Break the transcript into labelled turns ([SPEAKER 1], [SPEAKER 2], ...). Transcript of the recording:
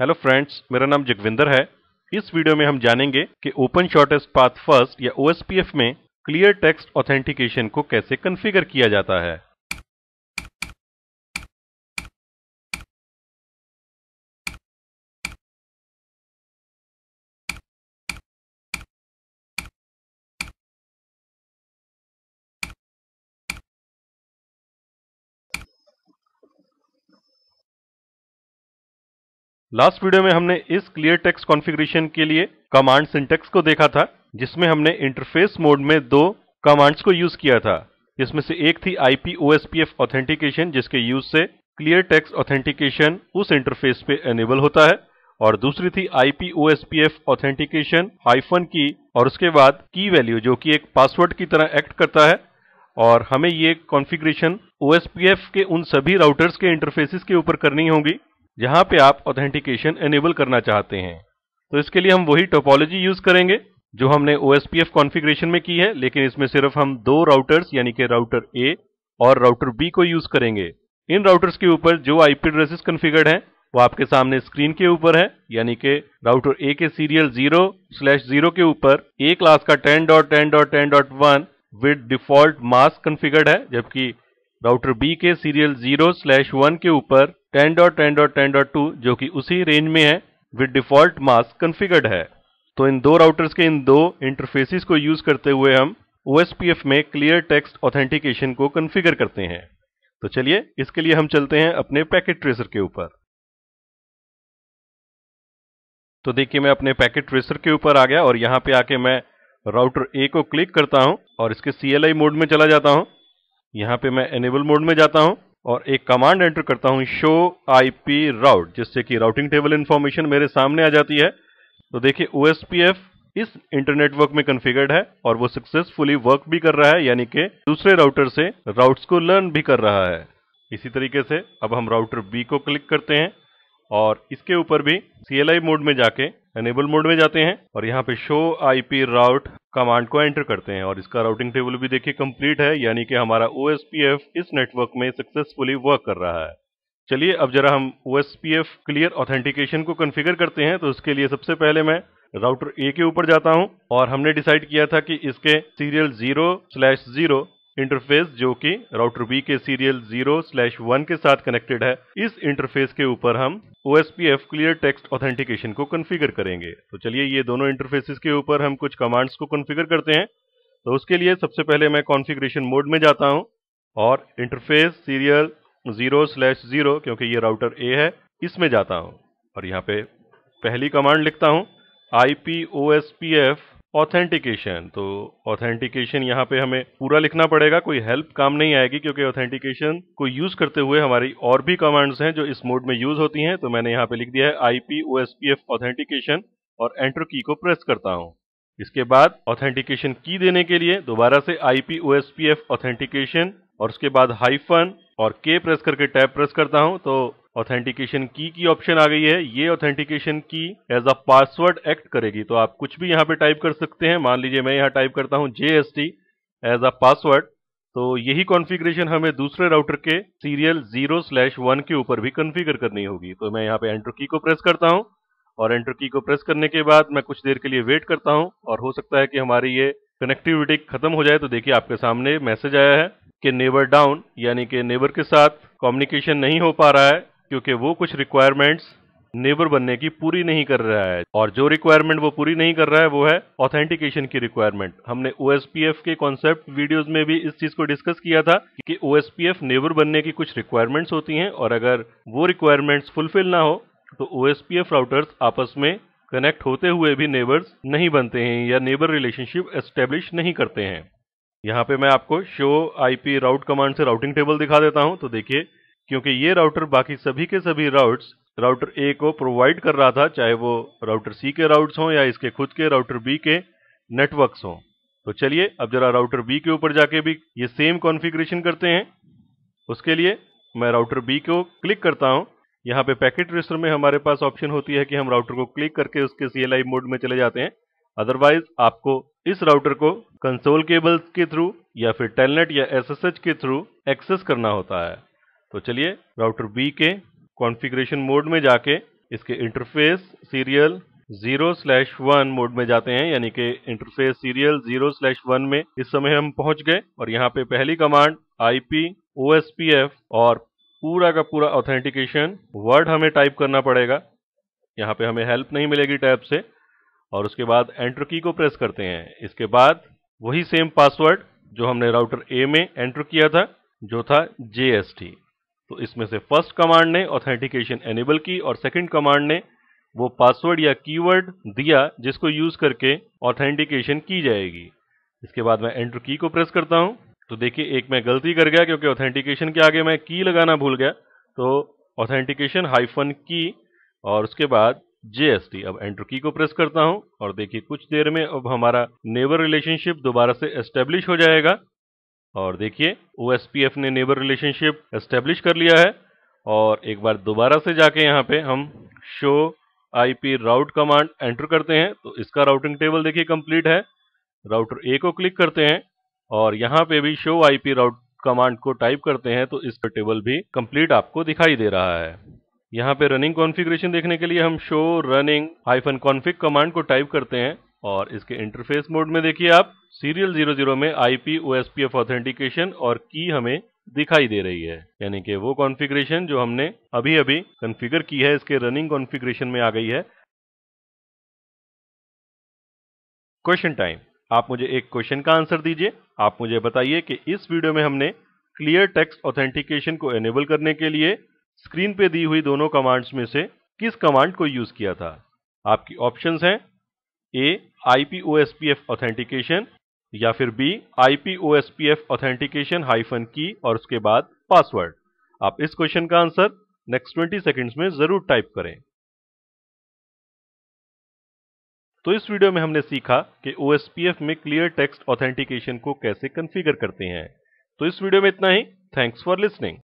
[SPEAKER 1] hello friends मेरा नाम जगविंदर है इस वीडियो में हम जानेंगे कि ओपन शॉर्टेस्ट पाथ फर्स्ट या ओ में क्लियर टेक्स्ट ऑथेंटिकेशन को कैसे कन्फिगर किया जाता है लास्ट वीडियो में हमने इस क्लियर टेक्स कॉन्फ़िगरेशन के लिए कमांड सिंटेक्स को देखा था जिसमें हमने इंटरफेस मोड में दो कमांड्स को यूज किया था इसमें से एक थी आईपीओएसपीएफ ऑथेंटिकेशन जिसके यूज से क्लियर टेक्स ऑथेंटिकेशन उस इंटरफेस पे एनेबल होता है और दूसरी थी आईपीओएसपीएफ ऑथेंटिकेशन हाइफन की और उसके बाद की वैल्यू जो कि एक पासवर्ड की तरह एक्ट करता है और हमें ये कॉन्फ़िगरेशन ओएसपीएफ के उन सभी राउटर्स के इंटरफेसिस के ऊपर करनी होगी जहां पे आप ऑथेंटिकेशन एनेबल करना चाहते हैं तो इसके लिए हम वही टोपोलॉजी यूज करेंगे जो हमने ओ एस कॉन्फ़िगरेशन में की है लेकिन इसमें सिर्फ हम दो राउटर्स यानी कि राउटर ए और राउटर बी को यूज करेंगे इन राउटर्स के ऊपर जो आईपी एड्रेसेस कन्फिगर्ड हैं वो आपके सामने स्क्रीन के ऊपर है यानी कि राउटर ए के सीरियल जीरो स्लैश जीरो के ऊपर ए क्लास का ten dot ten dot ten dot one with default mask configured है जबकि राउटर बी के सीरियल जीरो स्लैश वन के ऊपर ten dot ten dot ten dot two जो कि उसी रेंज में है विद डिफॉल्ट मास्क कन्फिगर्ड है तो इन दो राउटर्स के इन दो इंटरफेसिस को यूज करते हुए हम ओ में क्लियर टेक्स्ट ऑथेंटिकेशन को कन्फिगर करते हैं तो चलिए इसके लिए हम चलते हैं अपने पैकेट ट्रेसर के ऊपर तो देखिए मैं अपने पैकेट ट्रेसर के ऊपर आ गया और यहाँ पे आके मैं राउटर ए को क्लिक करता हूं और इसके सी मोड में चला जाता हूं यहां पे मैं एनेबल मोड में जाता हूं और एक कमांड एंटर करता हूं शो आईपी राउट जिससे कि राउटिंग टेबल इंफॉर्मेशन मेरे सामने आ जाती है तो देखिए ओएसपीएफ इस इंटरनेटवर्क में कन्फिगर्ड है और वो सक्सेसफुली वर्क भी कर रहा है यानी कि दूसरे राउटर से राउट्स को लर्न भी कर रहा है इसी तरीके से अब हम राउटर बी को क्लिक करते हैं और इसके ऊपर भी सीएलआई मोड में जाके एनेबल मोड में जाते हैं और यहाँ पे show I P route command को एंटर करते हैं और इसका राउटिंग टेबल भी देखिए कंप्लीट है यानी कि हमारा ओएसपीएफ इस नेटवर्क में सक्सेसफुली वर्क कर रहा है चलिए अब जरा हम ओएसपीएफ क्लियर ऑथेंटिकेशन को कन्फिगर करते हैं तो उसके लिए सबसे पहले मैं राउटर ए के ऊपर जाता हूँ और हमने डिसाइड किया था कि इसके serial zero slash zero interface जो कि राउटर बी के सीरियल 0 स्लैश वन के साथ कनेक्टेड है इस इंटरफेस के ऊपर हम O S P F clear text authentication को कॉन्फ़िगर करेंगे तो चलिए ये दोनों इंटरफेसेस के ऊपर हम कुछ कमांड्स को कॉन्फ़िगर करते हैं तो उसके लिए सबसे पहले मैं कॉन्फ़िगरेशन मोड में जाता हूँ और interface serial zero slash zero क्योंकि ये राउटर ए है इसमें जाता हूँ और यहाँ पे पहली कमांड लिखता हूँ I P O S P F authentication तो ऑथेंटिकेशन यहाँ पे हमें पूरा लिखना पड़ेगा कोई हेल्प काम नहीं आएगी क्योंकि ऑथेंटिकेशन को यूज करते हुए हमारी और भी कमांड्स हैं जो इस मोड में यूज होती हैं तो मैंने यहाँ पे लिख दिया है I P O S P F authentication और एंटर की को प्रेस करता हूँ इसके बाद ऑथेंटिकेशन की देने के लिए दोबारा से I P O S P F authentication और उसके बाद हाइफन और के प्रेस करके टैब प्रेस करता हूँ तो ऑथेंटिकेशन की की ऑप्शन आ गई है ये ऑथेंटिकेशन की एज अ पासवर्ड एक्ट करेगी तो आप कुछ भी यहाँ पे टाइप कर सकते हैं मान लीजिए मैं यहाँ टाइप करता हूँ J S T as a password तो यही कॉन्फ़िगरेशन हमें दूसरे राउटर के सीरियल जीरो स्लैश वन के ऊपर भी कॉन्फ़िगर करनी होगी तो मैं यहाँ पे एंटर की को प्रेस करता हूँ और एंटर की को प्रेस करने के बाद मैं कुछ देर के लिए वेट करता हूँ और हो सकता है कि हमारी ये कनेक्टिविटी खत्म हो जाए तो देखिए आपके सामने मैसेज आया है कि नेबर डाउन यानी कि नेबर के साथ कम्युनिकेशन नहीं हो पा रहा है क्योंकि वो कुछ रिक्वायरमेंट्स नेबर बनने की पूरी नहीं कर रहा है और जो रिक्वायरमेंट वो पूरी नहीं कर रहा है वो है ऑथेंटिकेशन की रिक्वायरमेंट हमने ओएसपीएफ के कॉन्सेप्ट वीडियोस में भी इस चीज को डिस्कस किया था कि ओएसपीएफ नेबर बनने की कुछ रिक्वायरमेंट्स होती हैं और अगर वो रिक्वायरमेंट्स फुलफिल ना हो तो ओएसपीएफ राउटर्स आपस में कनेक्ट होते हुए भी नेबर्स नहीं बनते हैं या नेबर रिलेशनशिप एस्टेब्लिश नहीं करते हैं यहाँ पे मैं आपको शो आईपी राउट कमांड से राउटिंग टेबल दिखा देता हूँ तो देखिए क्योंकि ये राउटर बाकी सभी के सभी राउट्स राउटर ए को प्रोवाइड कर रहा था चाहे वो राउटर सी के राउट्स हों या इसके खुद के राउटर बी के नेटवर्क्स हों तो चलिए अब जरा राउटर बी के ऊपर जाके भी ये सेम कॉन्फ़िगरेशन करते हैं उसके लिए मैं राउटर बी को क्लिक करता हूँ यहाँ पे पैकेट रजिस्टर में हमारे पास ऑप्शन होती है कि हम राउटर को क्लिक करके उसके सी मोड में चले जाते हैं अदरवाइज आपको इस राउटर को कंसोल केबल्स के थ्रू या फिर टेलनेट या एस के थ्रू एक्सेस करना होता है तो चलिए राउटर बी के कॉन्फ़िगरेशन मोड में जाके इसके interface serial zero slash one mode में जाते हैं यानी कि interface serial zero slash one में इस समय हम पहुंच गए और यहाँ पे पहली कमांड आईपी ओएसपीएफ और पूरा का पूरा ऑथेंटिकेशन वर्ड हमें टाइप करना पड़ेगा यहाँ पे हमें हेल्प नहीं मिलेगी टैब से और उसके बाद एंटर की को प्रेस करते हैं इसके बाद वही सेम पासवर्ड जो हमने राउटर ए में एंटर किया था जो था जे एस टी तो इसमें से फर्स्ट कमांड ने ऑथेंटिकेशन एनेबल की और सेकंड कमांड ने वो पासवर्ड या कीवर्ड दिया जिसको यूज करके ऑथेंटिकेशन की जाएगी इसके बाद मैं एंटर की को प्रेस करता हूं तो देखिए एक मैं गलती कर गया क्योंकि ऑथेंटिकेशन के आगे मैं की लगाना भूल गया तो ऑथेंटिकेशन हाइफन की और उसके बाद जेएसटी अब एंटर की को प्रेस करता हूं और देखिए कुछ देर में अब हमारा नेबर रिलेशनशिप दोबारा से एस्टेब्लिश हो जाएगा और देखिए ओ ने नेबर रिलेशनशिप एस्टेब्लिश कर लिया है और एक बार दोबारा से जाके यहाँ पे हम show IP route command enter करते हैं तो इसका राउटिंग टेबल देखिए कंप्लीट है राउटर ए को क्लिक करते हैं और यहाँ पे भी show I P route command को टाइप करते हैं तो इसका टेबल भी कंप्लीट आपको दिखाई दे रहा है यहाँ पे रनिंग कॉन्फ़िगरेशन देखने के लिए हम show running hyphen config command को टाइप करते हैं और इसके इंटरफेस मोड में देखिए आप सीरियल जीरो जीरो में आईपी ओएसपीएफ ऑथेंटिकेशन और की हमें दिखाई दे रही है यानी कि वो कॉन्फ़िगरेशन जो हमने अभी अभी कॉन्फ़िगर की है इसके रनिंग कॉन्फ़िगरेशन में आ गई है क्वेश्चन टाइम आप मुझे एक क्वेश्चन का आंसर दीजिए आप मुझे बताइए कि इस वीडियो में हमने क्लियर टेक्स्ट ऑथेंटिकेशन को एनेबल करने के लिए स्क्रीन पे दी हुई दोनों कमांड्स में से किस कमांड को यूज किया था आपकी ऑप्शंस हैं ए आईपीओएसपीएफ ऑथेंटिकेशन या फिर बी आईपीओएसपीएफ ऑथेंटिकेशन हाइफन की और उसके बाद पासवर्ड आप इस क्वेश्चन का आंसर नेक्स्ट ट्वेंटी सेकेंड्स में जरूर टाइप करें तो इस वीडियो में हमने सीखा कि ओएसपीएफ में क्लियर टेक्स्ट ऑथेंटिकेशन को कैसे कंफिगर करते हैं तो इस वीडियो में इतना ही थैंक्स फॉर लिसनिंग